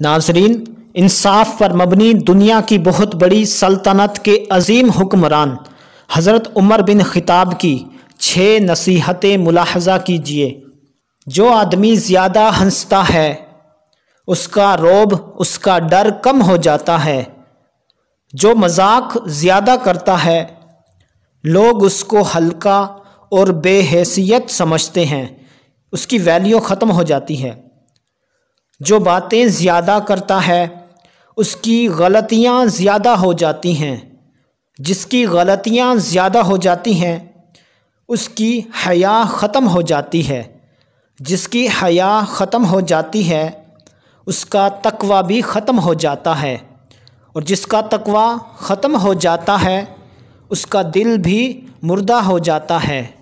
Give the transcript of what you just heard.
नाजरीन इंसाफ पर मबनी दुनिया की बहुत बड़ी सल्तनत के अजीम हुक्मरान हज़रत उमर बिन खिताब की छः नसीहतें मुलाहजा कीजिए जो आदमी ज़्यादा हंसता है उसका रोब उसका डर कम हो जाता है जो मजाक ज़्यादा करता है लोग उसको हल्का और बेहसीत समझते हैं उसकी वैल्यू ख़त्म हो जाती है जो बातें ज़्यादा करता है उसकी गलतियाँ ज़्यादा हो जाती हैं जिसकी गलतियाँ ज़्यादा हो जाती हैं उसकी हया ख़त्म हो जाती है जिसकी हया ख़त्म हो जाती है उसका तकवा भी ख़त्म हो जाता है और जिसका तकवा ख़त्म हो जाता है उसका दिल भी मुर्दा हो जाता है